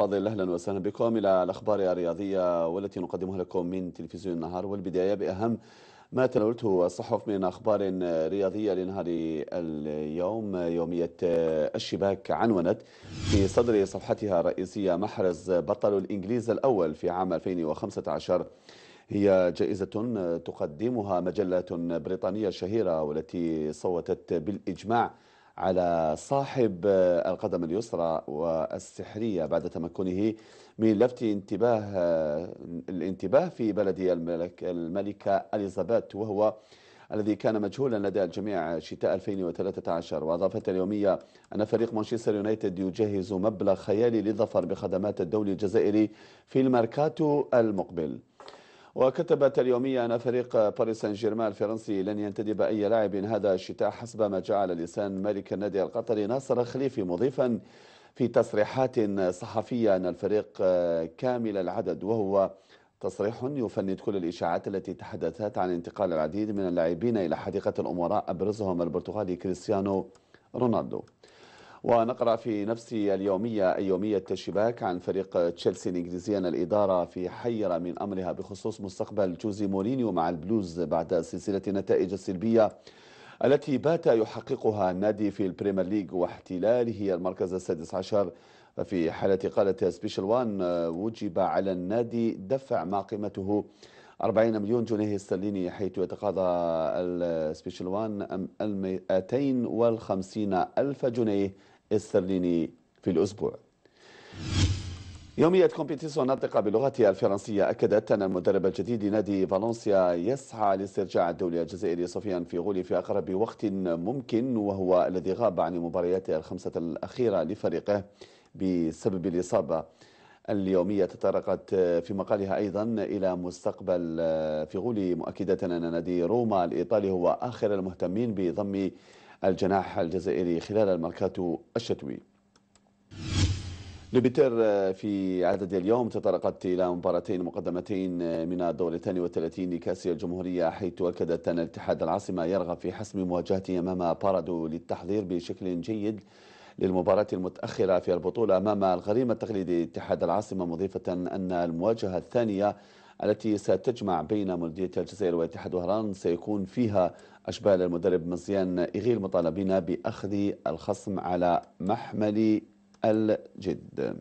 فاضل أهلا وسهلا بكم إلى الأخبار الرياضية والتي نقدمها لكم من تلفزيون النهار والبداية بأهم ما تناولته الصحف من أخبار رياضية لنهار اليوم يومية الشباك عنونت في صدر صفحتها الرئيسية محرز بطل الإنجليز الأول في عام 2015 هي جائزة تقدمها مجلة بريطانية شهيرة والتي صوتت بالإجماع على صاحب القدم اليسرى والسحرية بعد تمكنه من لفت انتباه الانتباه في بلد الملك الملكة اليزابيث وهو الذي كان مجهولا لدى الجميع شتاء 2013 وأضافت اليومية أن فريق مانشستر يونايتد يجهز مبلغ خيالي للظفر بخدمات الدولي الجزائري في الماركاتو المقبل وكتبت اليومية أن فريق باريس سان جيرمان الفرنسي لن ينتدب أي لاعب هذا الشتاء حسب ما جعل لسان ملك النادي القطري ناصر خليفي مضيفا في تصريحات صحفية أن الفريق كامل العدد وهو تصريح يفند كل الإشاعات التي تحدثت عن انتقال العديد من اللاعبين إلى حديقة الأمراء أبرزهم البرتغالي كريستيانو رونالدو ونقرأ في نفس اليومية يومية الشباك عن فريق تشيلسي الإنجليزي أن الإدارة في حيرة من أمرها بخصوص مستقبل جوزي مورينيو مع البلوز بعد سلسلة النتائج السلبية التي بات يحققها النادي في البريمير ليج واحتلاله المركز السادس عشر في حالة قالت سبيشال وان آه، وجب على النادي دفع ما قيمته 40 مليون جنيه استرليني حيث يتقاضى السبيشال وان 250 ألف جنيه استرليني في الأسبوع يومية كومبيتيسون الناطقة باللغة الفرنسية أكدت أن المدرب الجديد لنادي فالنسيا يسعى لاسترجاع الدوري الجزائري في فيغولي في أقرب وقت ممكن وهو الذي غاب عن مبارياته الخمسة الأخيرة لفريقه بسبب الإصابة اليومية تطرقت آه، في مقالها أيضا إلى مستقبل آه، فيغولي مؤكدة أن نادي روما الإيطالي هو آخر المهتمين بضم الجناح الجزائري خلال الماركاتو الشتوي لبيتر آه، في عدد اليوم تطرقت إلى مباراتين مقدمتين من الدور الثاني والثلاثين لكأس الجمهورية حيث أكدت أن اتحاد العاصمة يرغب في حسم مواجهته أمام بارادو للتحضير بشكل جيد للمباراة المتأخرة في البطولة أمام الغريم التقليدي اتحاد العاصمة مضيفة أن المواجهة الثانية التي ستجمع بين مولودية الجزائر واتحاد وهران سيكون فيها أشبال المدرب مزيان إغيل مطالبين بأخذ الخصم على محمل الجد